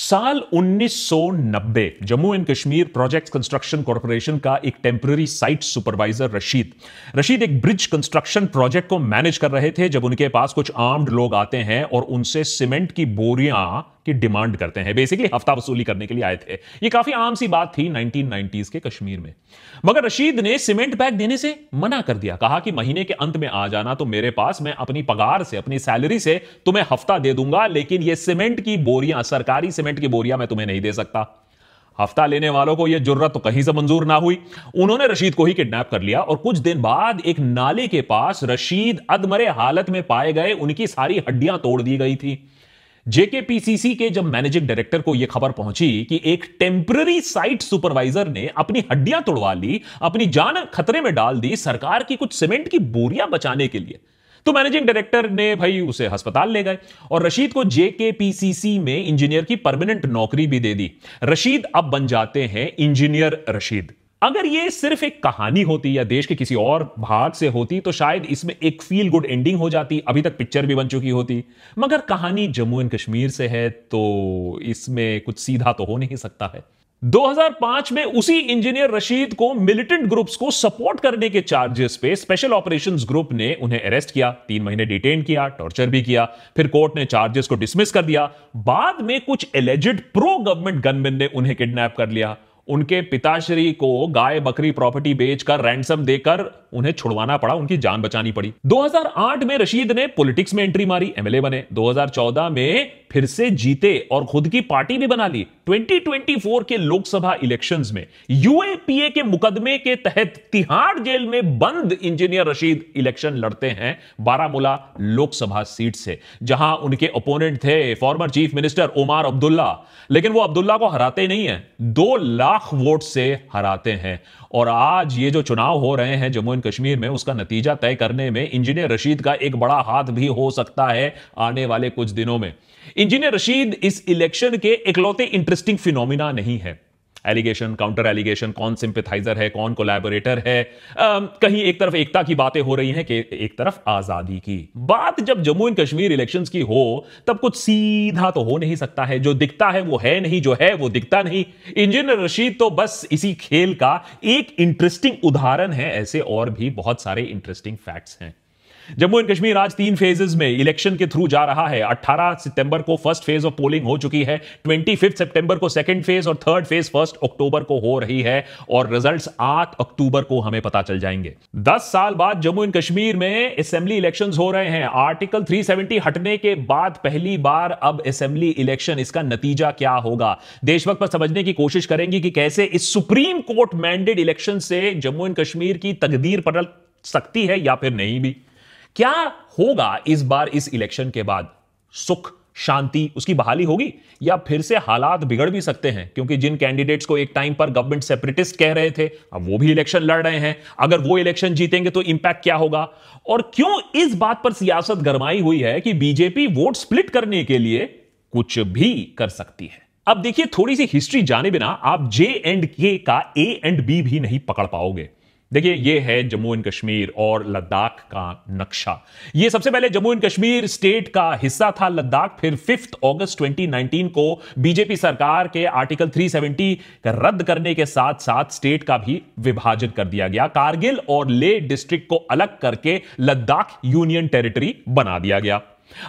साल 1990 Jammu and Kashmir project construction corporation का एक temporary site supervisor Rashid Rashid एक ब्रिज कंस्ट्रक्शन प्रोजेक्ट को मैनेज कर रहे थे जब उनके पास कुछ आर्म्ड लोग आते हैं और उनसे सीमेंट की बोरियां की डिमांड करते हैं बेसिकली हफ्ता वसूली करने के लिए आए थे ये काफी आम सी बात थी 1990s के कश्मीर में मगर रशीद ने सीमेंट बैग देने से मना कर दिया कहा कि महीने के अंत में आ जाना तो मेरे पास मैं अपनी पगार से अपनी सैलरी से तुम्हें हफ्ता दे दूंगा लेकिन ये सीमेंट की बोरियां सरकारी सीमेंट की बोरिया मैं तुम्हें नहीं दे सकता हफ्ता लेने वालों को यह जरूरत तो कहीं से मंजूर ना हुई उन्होंने रशीद को ही किडनैप कर लिया और कुछ दिन बाद एक नाले के पास रशीद अदमरे हालत में पाए गए उनकी सारी हड्डियां तोड़ दी गई थी जेके पीसीसी के जब मैनेजिंग डायरेक्टर को यह खबर पहुंची कि एक टेम्पररी साइट सुपरवाइजर ने अपनी हड्डियां तोड़वा ली अपनी जान खतरे में डाल दी सरकार की कुछ सीमेंट की बोरियां बचाने के लिए तो मैनेजिंग डायरेक्टर ने भाई उसे अस्पताल ले गए और रशीद को जेकेपीसीसी में इंजीनियर की परमानेंट नौकरी भी दे दी रशीद अब बन जाते हैं इंजीनियर रशीद अगर ये सिर्फ एक कहानी होती या देश के किसी और भाग से होती तो शायद इसमें एक फील गुड एंडिंग हो जाती अभी तक पिक्चर भी बन चुकी होती मगर कहानी जम्मू एंड कश्मीर से है तो इसमें कुछ सीधा तो हो नहीं सकता है 2005 में उसी इंजीनियर रशीद को मिलिटेंट ग्रुप्स को सपोर्ट करने के चार्जेस पे स्पेशल ऑपरेशंस ग्रुप ने उन्हें अरेस्ट किया तीन महीने डिटेन किया टॉर्चर भी किया फिर कोर्ट ने चार्जेस को डिसमिस कर दिया बाद में कुछ एलिजिड प्रो गवर्नमेंट गनमैन ने उन्हें किडनैप कर लिया उनके पिताश्री को गाय बकरी प्रॉपर्टी बेचकर रैंडसम देकर उन्हें छुड़वाना पड़ा उनकी जान बचानी पड़ी 2008 में रशीद ने पॉलिटिक्स में एंट्री मारी एमएलए बने 2014 में फिर से जीते और खुद की पार्टी भी बना ली 2024 के लोकसभा इलेक्शंस में यूएपीए के मुकदमे के तहत तिहाड़ जेल में बंद इंजीनियर रशीद इलेक्शन लड़ते हैं बारामूला लोकसभा सीट से जहां उनके ओपोनेंट थे former chief minister Omar Abdullah लेकिन वो अब्दुल्ला को हराते नहीं है दो लाख लाख वोट से हराते हैं और आज ये जो चुनाव हो रहे हैं जम्मू एंड कश्मीर में उसका नतीजा तय करने में इंजीनियर रशीद का एक बड़ा हाथ भी हो सकता है आने वाले कुछ दिनों में इंजीनियर रशीद इस इलेक्शन के इकलौते इंटरेस्टिंग फिनोमिना नहीं है एलिगेशन काउंटर एलिगेशन कौन सिंपथाइजर है कौन कोलैबोरेटर है आ, कहीं एक तरफ एकता की बातें हो रही हैं कि एक तरफ आजादी की बात जब जम्मू एंड कश्मीर इलेक्शंस की हो तब कुछ सीधा तो हो नहीं सकता है जो दिखता है वो है नहीं जो है वो दिखता नहीं इंजीनियर रशीद तो बस इसी खेल का एक इंटरेस्टिंग उदाहरण है ऐसे और भी बहुत सारे इंटरेस्टिंग फैक्ट्स हैं जम्मू एंड कश्मीर आज तीन फेजेज में इलेक्शन के थ्रू जा रहा है 18 सितंबर को फर्स्ट फेज ऑफ पोलिंग हो चुकी है 25 सितंबर को सेकंड फेज और थर्ड फेज फर्स्ट अक्टूबर को हो रही है और रिजल्ट्स 8 अक्टूबर को हमें पता चल जाएंगे 10 साल बाद जम्मू एंड कश्मीर में असेंबली इलेक्शन हो रहे हैं आर्टिकल थ्री हटने के बाद पहली बार अब असेंबली इलेक्शन इसका नतीजा क्या होगा देशभक्त पर समझने की कोशिश करेंगे कि कैसे इस सुप्रीम कोर्ट मैंडेड इलेक्शन से जम्मू एंड कश्मीर की तकदीर पटल सकती है या फिर नहीं भी क्या होगा इस बार इस इलेक्शन के बाद सुख शांति उसकी बहाली होगी या फिर से हालात बिगड़ भी सकते हैं क्योंकि जिन कैंडिडेट्स को एक टाइम पर गवर्नमेंट सेपरेटिस्ट कह रहे थे अब वो भी इलेक्शन लड़ रहे हैं अगर वो इलेक्शन जीतेंगे तो इंपैक्ट क्या होगा और क्यों इस बात पर सियासत गरमाई हुई है कि बीजेपी वोट स्प्लिट करने के लिए कुछ भी कर सकती है अब देखिए थोड़ी सी हिस्ट्री जाने बिना आप जे एंड के का ए एंड बी भी नहीं पकड़ पाओगे देखिए ये है जम्मू एंड कश्मीर और लद्दाख का नक्शा ये सबसे पहले जम्मू एंड कश्मीर स्टेट का हिस्सा था लद्दाख फिर फिफ्थ अगस्त 2019 को बीजेपी सरकार के आर्टिकल 370 रद्द करने के साथ साथ स्टेट का भी विभाजन कर दिया गया कारगिल और ले डिस्ट्रिक्ट को अलग करके लद्दाख यूनियन टेरिटरी बना दिया गया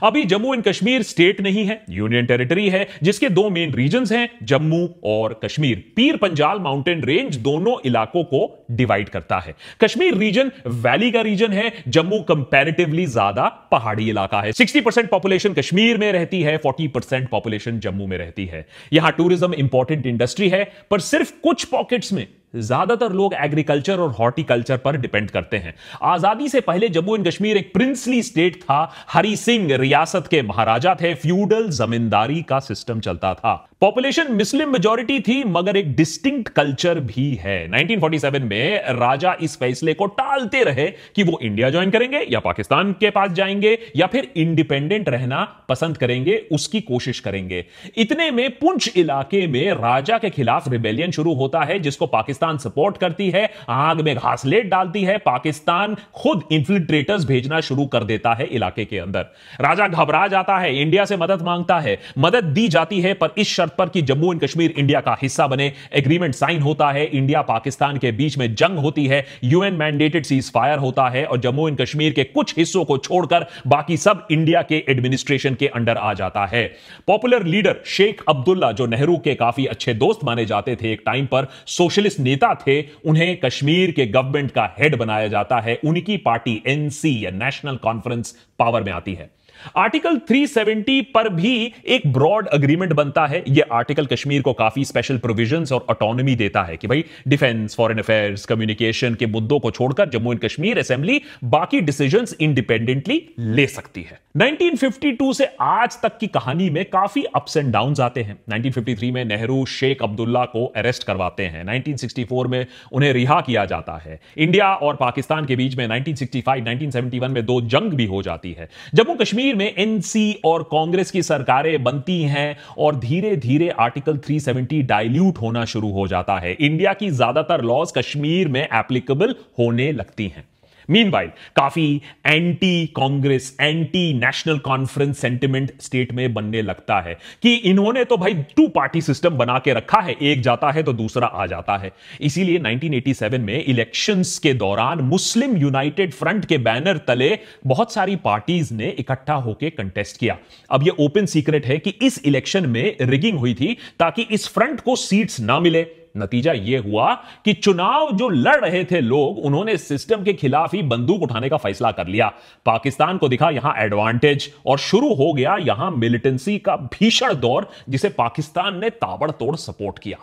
अभी जम्मू एंड कश्मीर स्टेट नहीं है यूनियन टेरिटरी है जिसके दो मेन रीजन हैं जम्मू और कश्मीर पीर पंजाल माउंटेन रेंज दोनों इलाकों को डिवाइड करता है कश्मीर रीजन वैली का रीजन है जम्मू कंपेरेटिवली ज्यादा पहाड़ी इलाका है 60 परसेंट पॉपुलेशन कश्मीर में रहती है 40 परसेंट पॉपुलेशन जम्मू में रहती है यहां टूरिज्म इंपॉर्टेंट इंडस्ट्री है पर सिर्फ कुछ पॉकेट्स में ज्यादातर लोग एग्रीकल्चर और हॉर्टिकल्चर पर डिपेंड करते हैं आजादी से पहले जम्मू एंड कश्मीर एक प्रिंसली स्टेट था हरि सिंह रियासत के महाराजा थे फ्यूडल जमींदारी का सिस्टम चलता था पॉपुलेशन मुस्लिम मेजोरिटी थी मगर एक डिस्टिंक्ट कल्चर भी है 1947 में राजा इस फैसले को टालते रहे कि वो इंडिया ज्वाइन करेंगे या पाकिस्तान के पास जाएंगे या फिर इंडिपेंडेंट रहना पसंद करेंगे उसकी कोशिश करेंगे इतने में पुंछ इलाके में राजा के खिलाफ रिबेलियन शुरू होता है जिसको पाकिस्तान सपोर्ट करती है आग में घासलेट डालती है पाकिस्तान खुद इन्फिल्ट्रेटर्स भेजना शुरू कर देता है इलाके के अंदर राजा घबरा जाता है इंडिया से मदद मांगता है मदद दी जाती है पर इस शर्त पर कि जम्मू एंड कश्मीर इंडिया का हिस्सा बने एग्रीमेंट साइन होता है इंडिया पाकिस्तान के बीच में जंग होती है यूएन मैंडेटेड सीज फायर होता है और जम्मू एंड कश्मीर के कुछ हिस्सों को छोड़कर बाकी सब इंडिया के एडमिनिस्ट्रेशन के अंडर आ जाता है पॉपुलर लीडर शेख अब्दुल्ला जो नेहरू के काफी अच्छे दोस्त माने जाते थे एक टाइम पर सोशलिस्ट नेता थे उन्हें कश्मीर के गवर्नमेंट का हेड बनाया जाता है उनकी पार्टी एनसी या नेशनल कॉन्फ्रेंस पावर में आती है आर्टिकल 370 पर भी एक ब्रॉड अग्रीमेंट बनता है यह आर्टिकल कश्मीर को काफी स्पेशल प्रोविजंस और ऑटोनॉमी देता है कि भाई डिफेंस फॉरेन अफेयर्स कम्युनिकेशन के मुद्दों को छोड़कर जम्मू एंड कश्मीर असेंबली बाकी डिसीजंस इंडिपेंडेंटली ले सकती है 1952 से आज तक की कहानी में काफी अप्स एंड डाउन आते हैं 1953 में नेहरू शेख अब्दुल्ला को अरेस्ट करवाते हैं 1964 में उन्हें रिहा किया जाता है इंडिया और पाकिस्तान के बीच में 1965 1971 में दो जंग भी हो जाती है जम्मू कश्मीर कश्मीर में एनसी और कांग्रेस की सरकारें बनती हैं और धीरे धीरे आर्टिकल 370 डाइल्यूट होना शुरू हो जाता है इंडिया की ज्यादातर लॉज कश्मीर में एप्लीकेबल होने लगती हैं मीनवाइल काफी anti Congress anti national conference sentiment state में बनने लगता है कि इन्होंने तो भाई टू पार्टी सिस्टम बना के रखा है एक जाता है तो दूसरा आ जाता है इसीलिए 1987 में इलेक्शंस के दौरान मुस्लिम यूनाइटेड फ्रंट के बैनर तले बहुत सारी पार्टीज ने इकट्ठा होकर कंटेस्ट किया अब यह ओपन सीक्रेट है कि इस इलेक्शन में रिगिंग हुई थी ताकि इस फ्रंट को सीट्स ना मिले नतीजा यह हुआ कि चुनाव जो लड़ रहे थे लोग उन्होंने सिस्टम के खिलाफ ही बंदूक उठाने का फैसला कर लिया पाकिस्तान को दिखा यहां एडवांटेज और शुरू हो गया यहां मिलिटेंसी का भीषण दौर जिसे पाकिस्तान ने ताबड़तोड़ सपोर्ट किया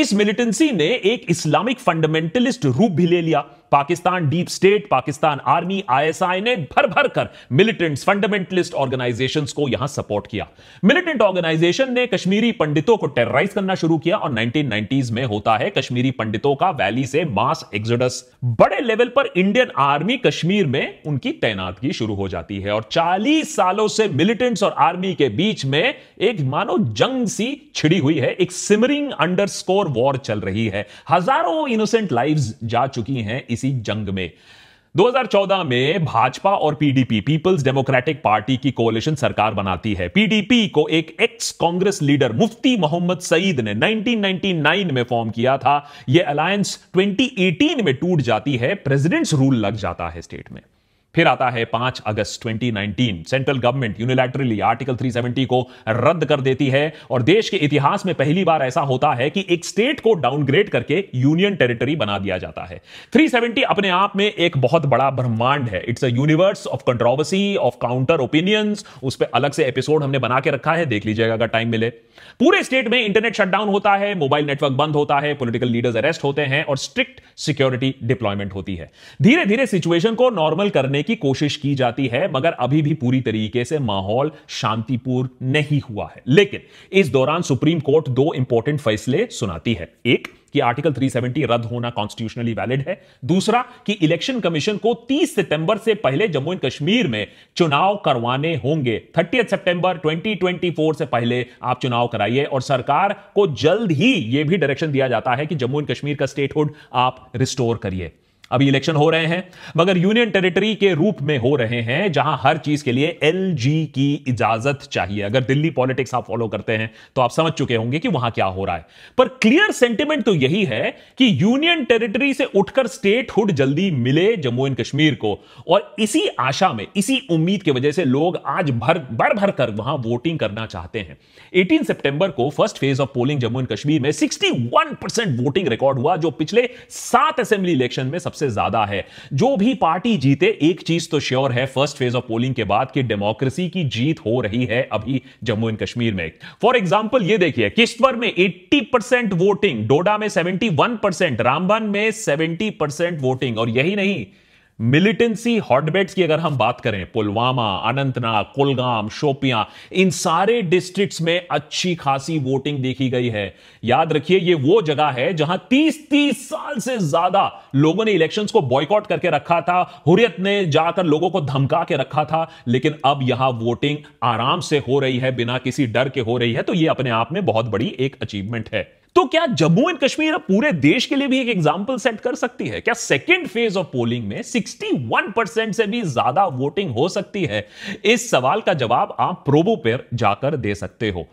इस मिलिटेंसी ने एक इस्लामिक फंडामेंटलिस्ट रूप भी ले लिया Pakistan deep state Pakistan army ISI ने भर भर कर मिलिटेंट्स फंडामेंटलिस्ट ऑर्गेनाइजेशंस को यहां सपोर्ट किया मिलिटेंट ऑर्गेनाइजेशन ने कश्मीरी पंडितों को टेरराइज करना शुरू किया और नाइनटीन में होता है कश्मीरी पंडितों का वैली से मास एग्जोडस बड़े लेवल पर इंडियन आर्मी कश्मीर में उनकी तैनातगी शुरू हो जाती है और चालीस सालों से मिलिटेंट्स और आर्मी के बीच में एक मानो जंग सी छिड़ी हुई है एक सिमरिंग अंडरस्कोर वॉर चल रही है हजारों इनोसेंट लाइव्स जा चुकी हैं इसी इसी जंग में 2014 में भाजपा और पीडीपी पीपल्स डेमोक्रेटिक पार्टी की कोalition सरकार बनाती है पीडीपी को एक एक्स कांग्रेस लीडर मुफ्ती मोहम्मद सईद ने 1999 में फॉर्म किया था यह अलायंस 2018 में टूट जाती है प्रेसिडेंट्स रूल लग जाता है स्टेट में फिर आता है पांच अगस्त 2019 सेंट्रल गवर्नमेंट यूनिलैटरली आर्टिकल 370 को रद्द कर देती है और देश के इतिहास में पहली बार ऐसा होता है कि एक स्टेट को डाउनग्रेड करके यूनियन टेरिटरी बना दिया जाता है 370 अपने आप में एक बहुत बड़ा ब्रह्मांड है it's a universe of controversy of counter opinions उस पर अलग से एपिसोड हमने बना के रखा है देख लीजिएगा अगर टाइम मिले पूरे स्टेट में इंटरनेट शटडाउन होता है मोबाइल नेटवर्क बंद होता है पॉलिटिकल लीडर्स अरेस्ट होते हैं और स्ट्रिक्ट सिक्योरिटी डिप्लॉयमेंट होती है धीरे धीरे सिचुएशन को नॉर्मल करने की कोशिश की जाती है मगर अभी भी पूरी तरीके से माहौल शांतिपूर्ण नहीं हुआ है लेकिन इस दौरान सुप्रीम कोर्ट दो इंपॉर्टेंट फैसले सुनाती है एक कि आर्टिकल 370 रद्द होना कॉन्स्टिट्यूशनली वैलिड है दूसरा कि इलेक्शन कमीशन को 30 सितंबर से पहले जम्मू एंड कश्मीर में चुनाव करवाने होंगे 30 सितंबर 2024 से पहले आप चुनाव कराइए और सरकार को जल्द ही यह भी डायरेक्शन दिया जाता है कि जम्मू एंड कश्मीर का स्टेटहुड आप रिस्टोर करिए अभी इलेक्शन हो रहे हैं मगर यूनियन टेरिटरी के रूप में हो रहे हैं जहां हर चीज के लिए एल की इजाजत चाहिए अगर दिल्ली पॉलिटिक्स आप फॉलो करते हैं तो आप समझ चुके होंगे कि वहां क्या हो रहा है पर क्लियर सेंटिमेंट तो यही है कि यूनियन टेरिटरी से उठकर स्टेटहुड जल्दी मिले जम्मू एंड कश्मीर को और इसी आशा में इसी उम्मीद की वजह से लोग आज भर भर भर कर वहां वोटिंग करना चाहते हैं एटीन सेप्टेंबर को first phase of polling Jammu and Kashmir में सिक्सटी वोटिंग रिकॉर्ड हुआ जो पिछले सात असेंबली इलेक्शन में सबसे सबसे ज्यादा है जो भी पार्टी जीते एक चीज तो श्योर है फर्स्ट फेज ऑफ पोलिंग के बाद कि डेमोक्रेसी की जीत हो रही है अभी जम्मू एंड कश्मीर में फॉर एग्जाम्पल ये देखिए किश्तवर में एट्टी परसेंट वोटिंग डोडा में सेवेंटी वन परसेंट रामबन में सेवेंटी परसेंट वोटिंग और यही नहीं मिलिटेंसी हॉटबेड्स की अगर हम बात करें पुलवामा अनंतनाग कुलगाम शोपियां इन सारे डिस्ट्रिक्ट्स में अच्छी खासी वोटिंग देखी गई है याद रखिए ये वो जगह है जहां 30-30 साल से ज्यादा लोगों ने इलेक्शंस को बॉयकॉट करके रखा था हुरियत ने जाकर लोगों को धमका के रखा था लेकिन अब यहां वोटिंग आराम से हो रही है बिना किसी डर के हो रही है तो यह अपने आप में बहुत बड़ी एक अचीवमेंट है तो क्या जम्मू एंड कश्मीर अब पूरे देश के लिए भी एक एग्जाम्पल सेट कर सकती है क्या सेकेंड फेज ऑफ पोलिंग में 61 परसेंट से भी ज्यादा वोटिंग हो सकती है इस सवाल का जवाब आप प्रोबो पर जाकर दे सकते हो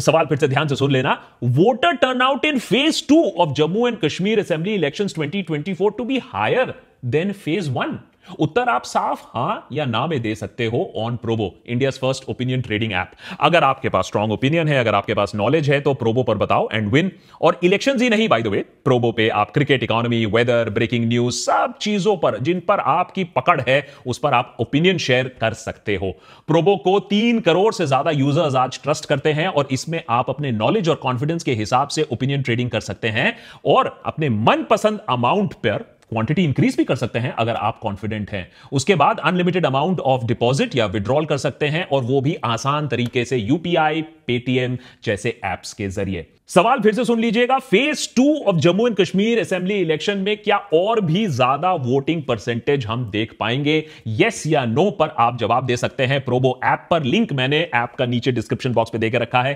सवाल फिर से ध्यान से सुन लेना voter turnout in phase two of Jammu and Kashmir assembly election 2024 to be higher than phase one उत्तर आप साफ हां या ना में दे सकते हो on Probo India first opinion trading app अगर आपके पास स्ट्रॉन्ग ओपिनियन है अगर आपके पास नॉलेज है तो प्रोबो पर बताओ एंड विन और इलेक्शन ही नहीं बाई द वे प्रोबो पे आप cricket economy weather breaking news सब चीजों पर जिन पर आपकी पकड़ है उस पर आप ओपिनियन शेयर कर सकते हो प्रोबो को तीन करोड़ से ज्यादा यूजर्स आज ट्रस्ट करते हैं और इसमें आप अपने नॉलेज और कॉन्फिडेंस के हिसाब से ओपिनियन ट्रेडिंग कर सकते हैं और अपने मनपसंद अमाउंट पर क्वांटिटी इंक्रीज भी कर सकते हैं अगर आप कॉन्फिडेंट हैं उसके बाद अनलिमिटेड अमाउंट ऑफ डिपॉजिट या विड्रॉल कर सकते हैं और वो भी आसान तरीके से यूपीआई पेटीएम जैसे एप्स के जरिए सवाल फिर से सुन लीजिएगा phase two of Jammu and Kashmir assembly election में क्या और भी ज्यादा वोटिंग परसेंटेज हम देख पाएंगे यस या नो पर आप जवाब दे सकते हैं प्रोबो ऐप पर लिंक मैंने ऐप का नीचे डिस्क्रिप्शन बॉक्स में देकर रखा है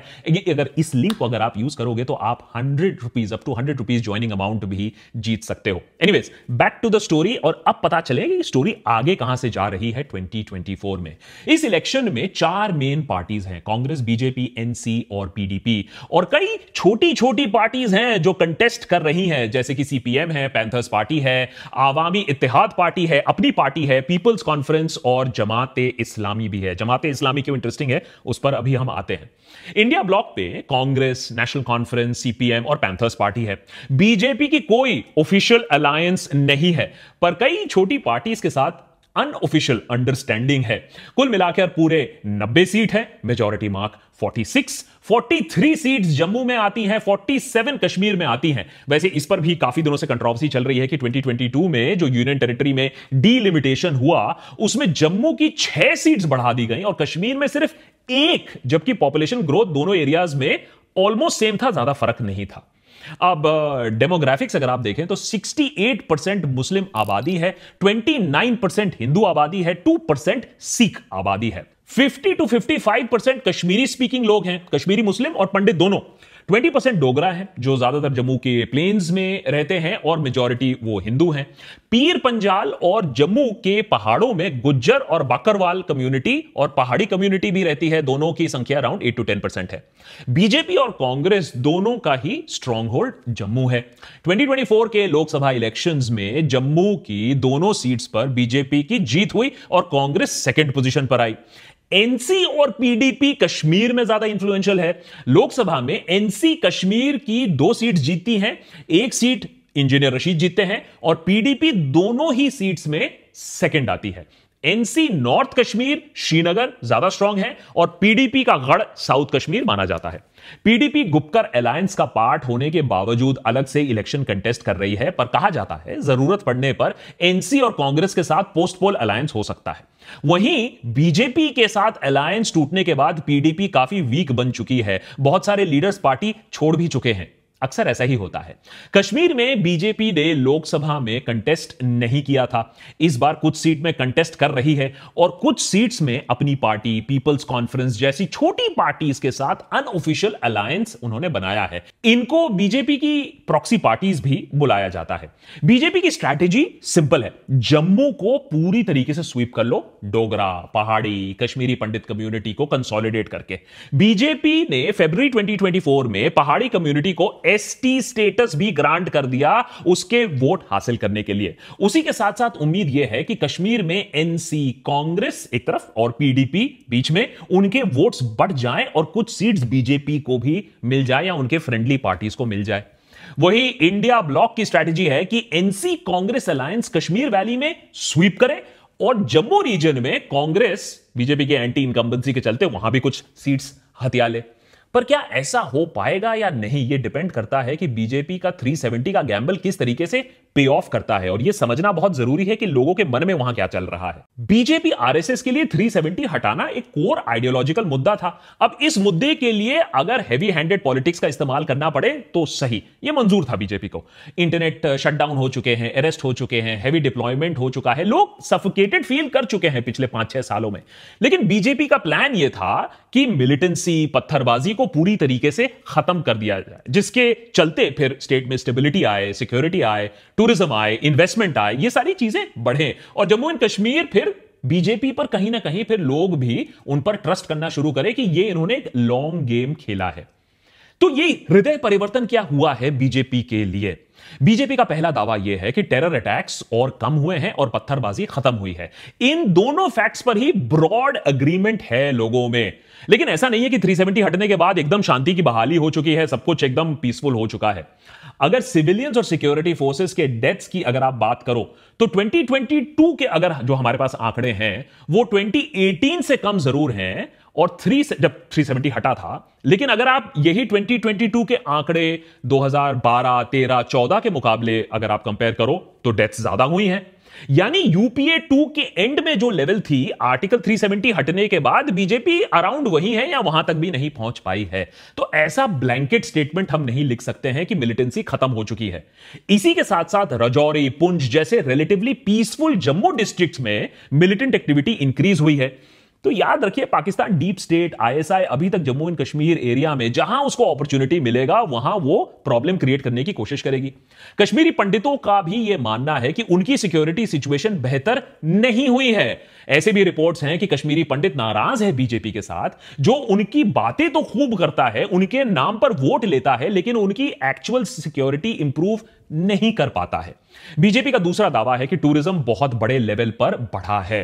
अगर इस लिंक को अगर आप यूज करोगे तो आप hundred rupees up to hundred rupees joining amount भी जीत सकते हो anyways back to the story और अब पता चलेगा कि स्टोरी आगे कहां से जा रही है ट्वेंटी में इस इलेक्शन में चार मेन पार्टीज हैं कांग्रेस बीजेपी एनसी और पीडीपी और कई छोटी छोटी पार्टीज हैं जो कंटेस्ट कर रही हैं जैसे कि सीपीएम है पैंथर्स पार्टी है आवामी इतिहाद पार्टी है अपनी पार्टी है पीपल्स कॉन्फ्रेंस और जमात इस्लामी भी है जमात इस्लामी क्यों इंटरेस्टिंग है उस पर अभी हम आते हैं इंडिया ब्लॉक पे कांग्रेस नेशनल कॉन्फ्रेंस सीपीएम और पैंथर्स पार्टी है बीजेपी की कोई ऑफिशियल अलायंस नहीं है पर कई छोटी पार्टीज के साथ अनऑफिशियल अंडरस्टैंडिंग है कुल मिलाकर पूरे 90 सीट है मेजोरिटी मार्क 46 43 सीट्स जम्मू में आती हैं 47 कश्मीर में आती हैं वैसे इस पर भी काफी दिनों से कंट्रोवर्सी चल रही है कि 2022 में जो यूनियन टेरिटरी में डीलिमिटेशन हुआ उसमें जम्मू की छह सीट्स बढ़ा दी गई और कश्मीर में सिर्फ एक जबकि पॉपुलेशन ग्रोथ दोनों एरियाज में ऑलमोस्ट सेम था ज्यादा फर्क नहीं था अब डेमोग्राफिक्स अगर आप देखें तो 68 परसेंट मुस्लिम आबादी है 29 परसेंट हिंदू आबादी है 2 परसेंट सिख आबादी है 50 टू 55 परसेंट कश्मीरी स्पीकिंग लोग हैं कश्मीरी मुस्लिम और पंडित दोनों ट्वेंटी परसेंट डोगरा है जो ज्यादातर जम्मू के प्लेन्स में रहते हैं और मेजोरिटी वो हिंदू हैं पीर पंजाल और जम्मू के पहाड़ों में गुज्जर और बकरवाल कम्युनिटी और पहाड़ी कम्युनिटी भी रहती है दोनों की संख्या around eight to ten percent है बीजेपी और कांग्रेस दोनों का ही स्ट्रॉन्ग होल्ड जम्मू है 2024 के लोकसभा इलेक्शन में जम्मू की दोनों सीट्स पर बीजेपी की जीत हुई और कांग्रेस सेकेंड पोजिशन पर आई एनसी और पीडीपी कश्मीर में ज्यादा इंफ्लुएंशियल है लोकसभा में एनसी कश्मीर की दो सीट जीतती है एक सीट इंजीनियर रशीद जीतते हैं और पीडीपी दोनों ही सीट्स में सेकंड आती है एनसी नॉर्थ कश्मीर श्रीनगर ज्यादा स्ट्रांग है और पीडीपी का गढ़ साउथ कश्मीर माना जाता है पीडीपी गुप्कर अलायंस का पार्ट होने के बावजूद अलग से इलेक्शन कंटेस्ट कर रही है पर कहा जाता है जरूरत पड़ने पर एनसी और कांग्रेस के साथ पोस्ट पोल अलायंस हो सकता है वहीं बीजेपी के साथ अलायंस टूटने के बाद पीडीपी काफी वीक बन चुकी है बहुत सारे लीडर्स पार्टी छोड़ भी चुके हैं अक्सर ऐसा ही होता है कश्मीर में बीजेपी ने लोकसभा में कंटेस्ट नहीं किया था इस बार कुछ सीट में कंटेस्ट कर रही है और कुछ सीट्स में अपनी पार्टी पीपल्स कॉन्फ्रेंस जैसी छोटी पार्टीज के साथ अनऑफिशियल अलायंस उन्होंने बनाया है इनको बीजेपी की प्रॉक्सी पार्टीज भी बुलाया जाता है बीजेपी की स्ट्रैटेजी सिंपल है जम्मू को पूरी तरीके से स्वीप कर लो डोगरा पहाड़ी कश्मीरी पंडित कम्युनिटी को कंसोलिडेट करके बीजेपी ने फेब्रुवरी 2024 में पहाड़ी कम्युनिटी को एसटी स्टेटस भी ग्रांट कर दिया उसके वोट हासिल करने के लिए उसी के साथ साथ उम्मीद यह है कि कश्मीर में एनसी कांग्रेस एक तरफ और पीडीपी बीच में उनके वोट्स बढ़ जाएं और कुछ सीट्स बीजेपी को भी मिल जाए या उनके फ्रेंडली पार्टीज को मिल जाए वही इंडिया ब्लॉक की स्ट्रेटेजी है कि NC Congress alliance Kashmir valley में स्वीप करे और जम्मू रीजन में कांग्रेस बीजेपी के एंटी इनकम्बेंसी के चलते वहां भी कुछ सीट्स हथिया ले पर क्या ऐसा हो पाएगा या नहीं ये डिपेंड करता है कि बीजेपी का 370 का गैम्बल किस तरीके से पे ऑफ करता है और ये समझना बहुत जरूरी है कि लोगों के मन में वहां क्या चल रहा है बीजेपी आरएसएस के लिए 370 हटाना एक कोर आइडियोलॉजिकल मुद्दा था अब इस मुद्दे के लिए अगर हैवी हैंडेड पॉलिटिक्स का इस्तेमाल करना पड़े तो सही ये मंजूर था बीजेपी को इंटरनेट शटडाउन uh, हो चुके हैं अरेस्ट हो चुके हैं हैवी डिप्लॉयमेंट हो चुका है लोग सफोकेटेड फील कर चुके हैं पिछले पांच छह सालों में लेकिन बीजेपी का प्लान यह था कि मिलिटेंसी पत्थरबाजी को को पूरी तरीके से खत्म कर दिया जाए जिसके चलते फिर स्टेट में स्टेबिलिटी आए सिक्योरिटी आए टूरिज्म आए इन्वेस्टमेंट आए ये सारी चीजें बढ़े और जम्मू एंड कश्मीर फिर बीजेपी पर कहीं ना कहीं फिर लोग भी उन पर ट्रस्ट करना शुरू करें कि ये इन्होंने एक लॉन्ग गेम खेला है तो ये हृदय परिवर्तन क्या हुआ है बीजेपी के लिए बीजेपी का पहला दावा यह है कि टेरर अटैक्स और कम हुए हैं और पत्थरबाजी खत्म हुई है इन दोनों फैक्ट्स पर ही ब्रॉड अग्रीमेंट है लोगों में लेकिन ऐसा नहीं है कि 370 हटने के बाद एकदम शांति की बहाली हो चुकी है सब कुछ एकदम पीसफुल हो चुका है अगर सिविलियंस और सिक्योरिटी फोर्सेस के डेथ्स की अगर आप बात करो तो 2022 के अगर जो हमारे पास आंकड़े हैं वो 2018 से कम जरूर हैं और थ्री जब 370 हटा था लेकिन अगर आप यही 2022 के आंकड़े 2012, 13, 14 के मुकाबले अगर आप कंपेयर करो तो डेथ्स ज्यादा हुई हैं यानी यूपीए टू के एंड में जो लेवल थी आर्टिकल 370 हटने के बाद बीजेपी अराउंड वही है या वहां तक भी नहीं पहुंच पाई है तो ऐसा ब्लैंकेट स्टेटमेंट हम नहीं लिख सकते हैं कि मिलिटेंसी खत्म हो चुकी है इसी के साथ साथ रजौरी पुंछ जैसे रिलेटिवली पीसफुल जम्मू डिस्ट्रिक्ट में मिलिटेंट एक्टिविटी इंक्रीज हुई है तो याद रखिए पाकिस्तान डीप स्टेट आईएसआई अभी तक जम्मू एंड कश्मीर एरिया में जहां उसको अपॉर्चुनिटी मिलेगा वहां वो प्रॉब्लम क्रिएट करने की कोशिश करेगी कश्मीरी पंडितों का भी यह मानना है कि उनकी सिक्योरिटी सिचुएशन बेहतर नहीं हुई है ऐसे भी रिपोर्ट्स हैं कि कश्मीरी पंडित नाराज है बीजेपी के साथ जो उनकी बातें तो खूब करता है उनके नाम पर वोट लेता है लेकिन उनकी एक्चुअल सिक्योरिटी इंप्रूव नहीं कर पाता है बीजेपी का दूसरा दावा है कि टूरिज्म बहुत बड़े लेवल पर बढ़ा है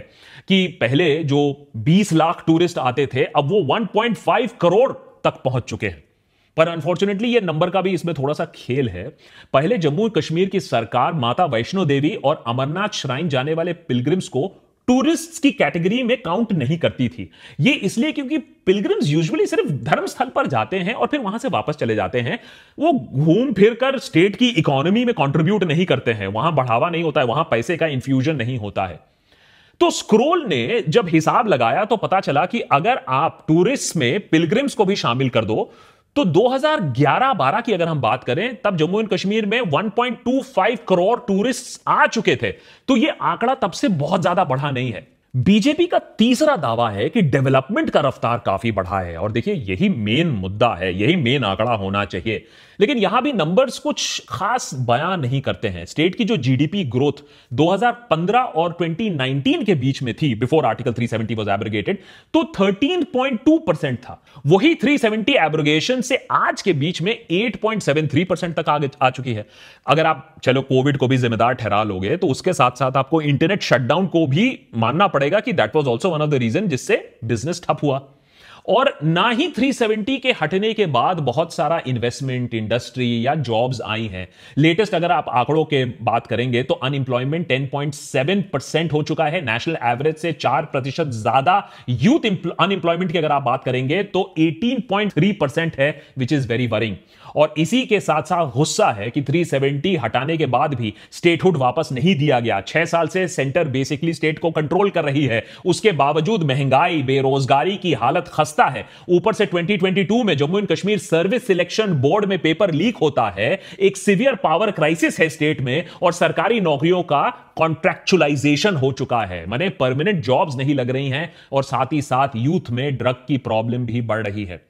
कि पहले जो 20 लाख टूरिस्ट आते थे अब वो 1.5 करोड़ तक पहुंच चुके हैं पर अनफॉर्चुनेटली ये नंबर का भी इसमें थोड़ा सा खेल है पहले जम्मू कश्मीर की सरकार माता वैष्णो देवी और अमरनाथ श्राइन जाने वाले पिलग्रिम्स को टूरिस्ट्स की कैटेगरी में काउंट नहीं करती थी ये इसलिए क्योंकि पिलग्रिम्स यूजुअली सिर्फ धर्मस्थल पर जाते हैं और फिर वहां से वापस चले जाते हैं वो घूम फिर कर स्टेट की इकोनॉमी में कंट्रीब्यूट नहीं करते हैं वहां बढ़ावा नहीं होता है वहां पैसे का इन्फ्यूजन नहीं होता है तो स्क्रोल ने जब हिसाब लगाया तो पता चला कि अगर आप टूरिस्ट में पिलग्रिम्स को भी शामिल कर दो तो 2011-12 की अगर हम बात करें तब जम्मू एंड कश्मीर में 1.25 करोड़ टूरिस्ट आ चुके थे तो यह आंकड़ा तब से बहुत ज्यादा बढ़ा नहीं है बीजेपी का तीसरा दावा है कि डेवलपमेंट का रफ्तार काफी बढ़ा है और देखिए यही मेन मुद्दा है यही मेन आंकड़ा होना चाहिए लेकिन यहां भी नंबर्स कुछ खास बयान नहीं करते हैं स्टेट की जो जीडीपी ग्रोथ 2015 और 2019 के बीच में थी before article 370 seventy was abrogated तो 13.2 परसेंट था वही 370 एब्रोगेशन से आज के बीच में 8.73 परसेंट तक आगे आ चुकी है अगर आप चलो कोविड को भी जिम्मेदार ठहरा लोगे तो उसके साथ साथ आपको इंटरनेट शटडाउन को भी मानना पड़ेगा कि that was also one of the region जिससे बिजनेस ठप हुआ और ना ही 370 के हटने के बाद बहुत सारा इन्वेस्टमेंट इंडस्ट्री या जॉब्स आई हैं लेटेस्ट अगर आप आंकड़ों के बात करेंगे तो अनएम्प्लॉयमेंट 10.7 परसेंट हो चुका है नेशनल एवरेज से चार प्रतिशत ज्यादा यूथ अनएम्प्लॉयमेंट की अगर आप बात करेंगे तो 18.3 परसेंट है विच इज वेरी वरिंग और इसी के साथ साथ गुस्सा है कि 370 हटाने के बाद भी स्टेटहुड वापस नहीं दिया गया छह साल से सेंटर बेसिकली स्टेट को कंट्रोल कर रही है उसके बावजूद महंगाई बेरोजगारी की हालत खस सस्ता है ऊपर से 2022 में Jammu and Kashmir service selection board में पेपर लीक होता है एक सिवियर पावर क्राइसिस है स्टेट में और सरकारी नौकरियों का कॉन्ट्रेक्चुलाइजेशन हो चुका है मैंने परमानेंट जॉब्स नहीं लग रही हैं और साथ ही साथ यूथ में ड्रग की प्रॉब्लम भी बढ़ रही है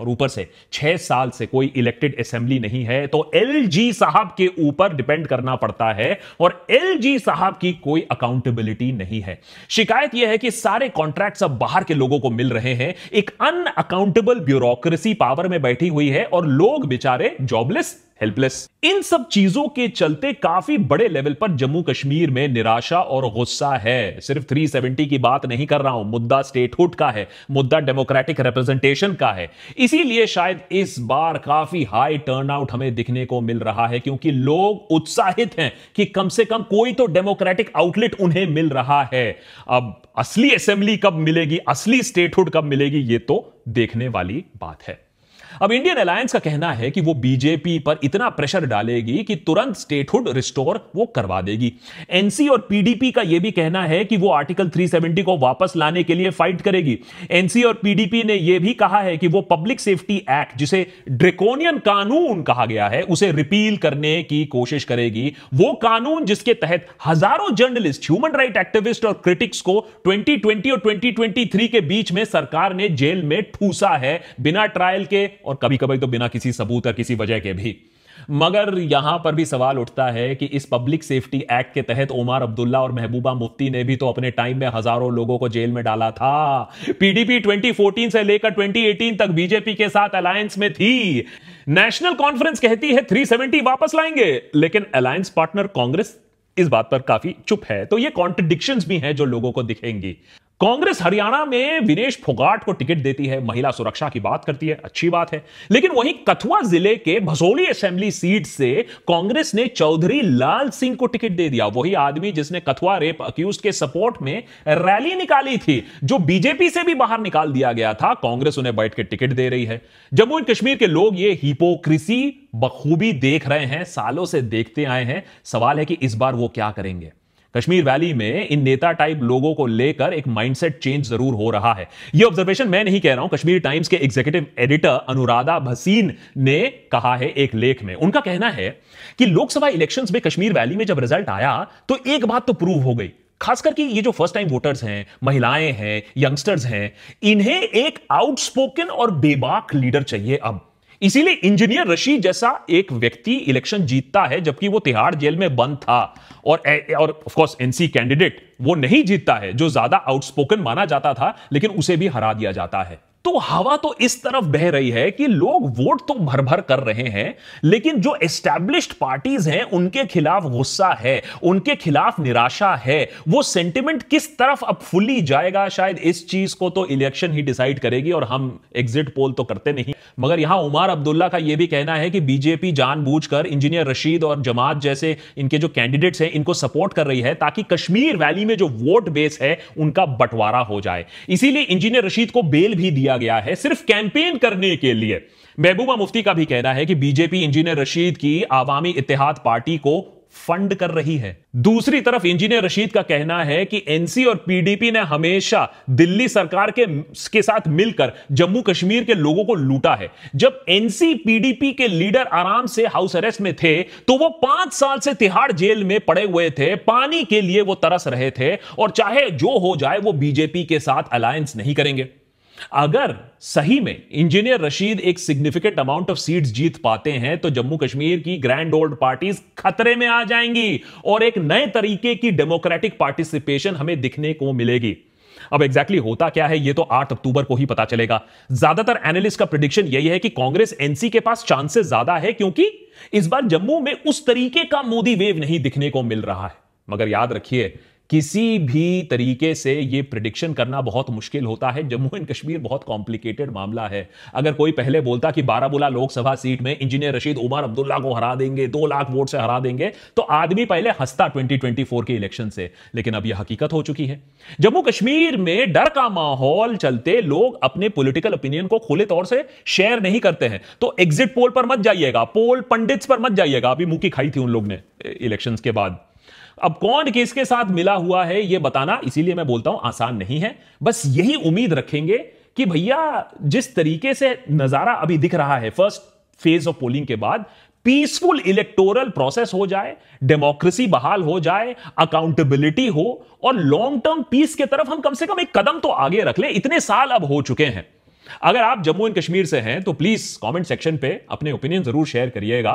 और ऊपर से छह साल से कोई इलेक्टेड असेंबली नहीं है तो एलजी साहब के ऊपर डिपेंड करना पड़ता है और एलजी साहब की कोई अकाउंटेबिलिटी नहीं है शिकायत यह है कि सारे कॉन्ट्रैक्ट अब बाहर के लोगों को मिल रहे हैं एक अनअकाउंटेबल ब्यूरोक्रेसी पावर में बैठी हुई है और लोग बेचारे जॉबलेस हेल्पलेस इन सब चीजों के चलते काफी बड़े लेवल पर जम्मू कश्मीर में निराशा और गुस्सा है सिर्फ 370 की बात नहीं कर रहा हूं मुद्दा स्टेटहुड का है मुद्दा डेमोक्रेटिक रिप्रेजेंटेशन का है इसीलिए शायद इस बार काफी हाई टर्नआउट हमें दिखने को मिल रहा है क्योंकि लोग उत्साहित हैं कि कम से कम कोई तो डेमोक्रेटिक आउटलेट उन्हें मिल रहा है अब असली असेंबली कब मिलेगी असली स्टेटहुड कब मिलेगी ये तो देखने वाली बात है अब इंडियन अलायंस का कहना है कि वो बीजेपी पर इतना प्रेशर डालेगी कि तुरंत स्टेटहुड रिस्टोर वो करवा देगी एनसी और पीडीपी का यह भी कहना है कि वो आर्टिकल 370 को वापस लाने के लिए फाइट करेगी एनसी और पीडीपी ने यह भी कहा है कि वो पब्लिक सेफ्टी एक्ट जिसे ड्रेकोनियन कानून कहा गया है उसे रिपील करने की कोशिश करेगी वो कानून जिसके तहत हजारों जर्नलिस्ट ह्यूमन राइट एक्टिविस्ट और क्रिटिक्स को 2020 और 2023 के बीच में सरकार ने जेल में ठूसा है बिना ट्रायल के और कभी कभी तो बिना किसी सबूत या किसी वजह के भी मगर यहां पर भी सवाल उठता है कि इस पब्लिक सेफ्टी एक्ट के तहत ओमर अब्दुल्ला और महबूबा मुफ्ती ने भी तो अपने टाइम में हजारों लोगों को जेल में डाला था पीडीपी 2014 से लेकर 2018 तक बीजेपी के साथ अलायंस में थी नेशनल कॉन्फ्रेंस कहती है 370 वापस लाएंगे लेकिन अलायंस पार्टनर कांग्रेस इस बात पर काफी चुप है तो ये कॉन्ट्रडिक्शन भी हैं जो लोगों को दिखेंगी कांग्रेस हरियाणा में विनेश फोगाट को टिकट देती है महिला सुरक्षा की बात करती है अच्छी बात है लेकिन वहीं कथुआ जिले के भसोली असेंबली सीट से कांग्रेस ने चौधरी लाल सिंह को टिकट दे दिया वही आदमी जिसने कथुआ रेप अक्यूज के सपोर्ट में रैली निकाली थी जो बीजेपी से भी बाहर निकाल दिया गया था कांग्रेस उन्हें बैठ के टिकट दे रही है जम्मू एंड कश्मीर के लोग ये हिपोक्रेसी बखूबी देख रहे हैं सालों से देखते आए हैं सवाल है कि इस बार वो क्या करेंगे कश्मीर वैली में इन नेता टाइप लोगों को लेकर एक माइंडसेट चेंज जरूर हो रहा है यह ऑब्जर्वेशन मैं नहीं कह रहा हूं कश्मीर टाइम्स के एग्जीक्यूटिव एडिटर अनुराधा भसीन ने कहा है एक लेख में उनका कहना है कि लोकसभा इलेक्शंस में कश्मीर वैली में जब रिजल्ट आया तो एक बात तो प्रूव हो गई खासकर कि ये जो फर्स्ट टाइम वोटर्स हैं महिलाएं हैं यंगस्टर्स हैं इन्हें एक आउटस्पोकन और बेबाक लीडर चाहिए अब इसीलिए इंजीनियर रशीद जैसा एक व्यक्ति इलेक्शन जीतता है जबकि वो तिहाड़ जेल में बंद था और और ऑफ कोर्स एनसी कैंडिडेट वो नहीं जीतता है जो ज्यादा आउटस्पोकन माना जाता था लेकिन उसे भी हरा दिया जाता है तो हवा तो इस तरफ बह रही है कि लोग वोट तो भर भर कर रहे हैं लेकिन जो एस्टेब्लिश पार्टीज हैं उनके खिलाफ गुस्सा है उनके खिलाफ निराशा है वो सेंटिमेंट किस तरफ अब फुली जाएगा शायद इस चीज को तो इलेक्शन ही डिसाइड करेगी और हम एग्जिट पोल तो करते नहीं मगर यहां उमर अब्दुल्ला का यह भी कहना है कि बीजेपी जानबूझकर इंजीनियर रशीद और जमात जैसे इनके जो कैंडिडेट्स हैं इनको सपोर्ट कर रही है ताकि कश्मीर वैली में जो वोट बेस है उनका बंटवारा हो जाए इसीलिए इंजीनियर रशीद को बेल भी दिया दिया गया है सिर्फ कैंपेन करने के लिए महबूबा मुफ्ती का भी कहना है कि बीजेपी इंजीनियर रशीद की आवामी इतिहाद पार्टी को फंड कर रही है दूसरी तरफ इंजीनियर रशीद का कहना है कि एनसी और पीडीपी ने हमेशा दिल्ली सरकार के के साथ मिलकर जम्मू कश्मीर के लोगों को लूटा है जब एनसी पीडीपी के लीडर आराम से हाउस अरेस्ट में थे तो वो पांच साल से तिहाड़ जेल में पड़े हुए थे पानी के लिए वो तरस रहे थे और चाहे जो हो जाए वो बीजेपी के साथ अलायंस नहीं करेंगे अगर सही में इंजीनियर रशीद एक सिग्निफिकेंट अमाउंट ऑफ सीट्स जीत पाते हैं तो जम्मू कश्मीर की ग्रैंड ओल्ड पार्टीज खतरे में आ जाएंगी और एक नए तरीके की डेमोक्रेटिक पार्टिसिपेशन हमें दिखने को मिलेगी अब एग्जैक्टली exactly होता क्या है ये तो 8 अक्टूबर को ही पता चलेगा ज्यादातर एनालिस्ट का प्रिडिक्शन यही है कि कांग्रेस एनसी के पास चांसेस ज्यादा है क्योंकि इस बार जम्मू में उस तरीके का मोदी वेव नहीं दिखने को मिल रहा है मगर याद रखिए किसी भी तरीके से ये प्रिडिक्शन करना बहुत मुश्किल होता है जम्मू एंड कश्मीर बहुत कॉम्प्लिकेटेड मामला है अगर कोई पहले बोलता कि बाराबूला लोकसभा सीट में इंजीनियर रशीद उमर अब्दुल्ला को हरा देंगे दो लाख वोट से हरा देंगे तो आदमी पहले हंसता 2024 के इलेक्शन से लेकिन अब यह हकीकत हो चुकी है जम्मू कश्मीर में डर का माहौल चलते लोग अपने पोलिटिकल ओपिनियन को खुले तौर से शेयर नहीं करते हैं तो एग्जिट पोल पर मत जाइएगा पोल पंडित्स पर मत जाइएगा अभी मुंह की खाई थी उन लोग ने इलेक्शन के बाद अब कौन किसके साथ मिला हुआ है यह बताना इसीलिए मैं बोलता हूं आसान नहीं है बस यही उम्मीद रखेंगे कि भैया जिस तरीके से नजारा अभी दिख रहा है फर्स्ट फेज ऑफ पोलिंग के बाद पीसफुल इलेक्टोरल प्रोसेस हो जाए डेमोक्रेसी बहाल हो जाए अकाउंटेबिलिटी हो और लॉन्ग टर्म पीस के तरफ हम कम से कम एक कदम तो आगे रख ले इतने साल अब हो चुके हैं अगर आप जम्मू एंड कश्मीर से हैं तो प्लीज कमेंट सेक्शन पे अपने ओपिनियन जरूर शेयर करिएगा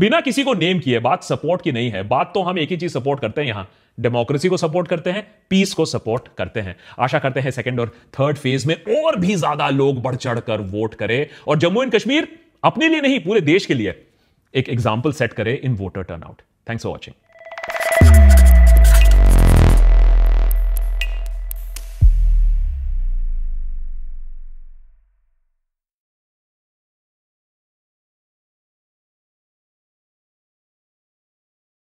बिना किसी को नेम किए बात सपोर्ट की नहीं है बात तो हम एक ही चीज सपोर्ट करते हैं यहां डेमोक्रेसी को सपोर्ट करते हैं पीस को सपोर्ट करते हैं आशा करते हैं सेकेंड और थर्ड फेज में और भी ज्यादा लोग बढ़ चढ़ कर वोट करें और जम्मू एंड कश्मीर अपने लिए नहीं पूरे देश के लिए एक एग्जाम्पल सेट करे in voter turnout thanks for watching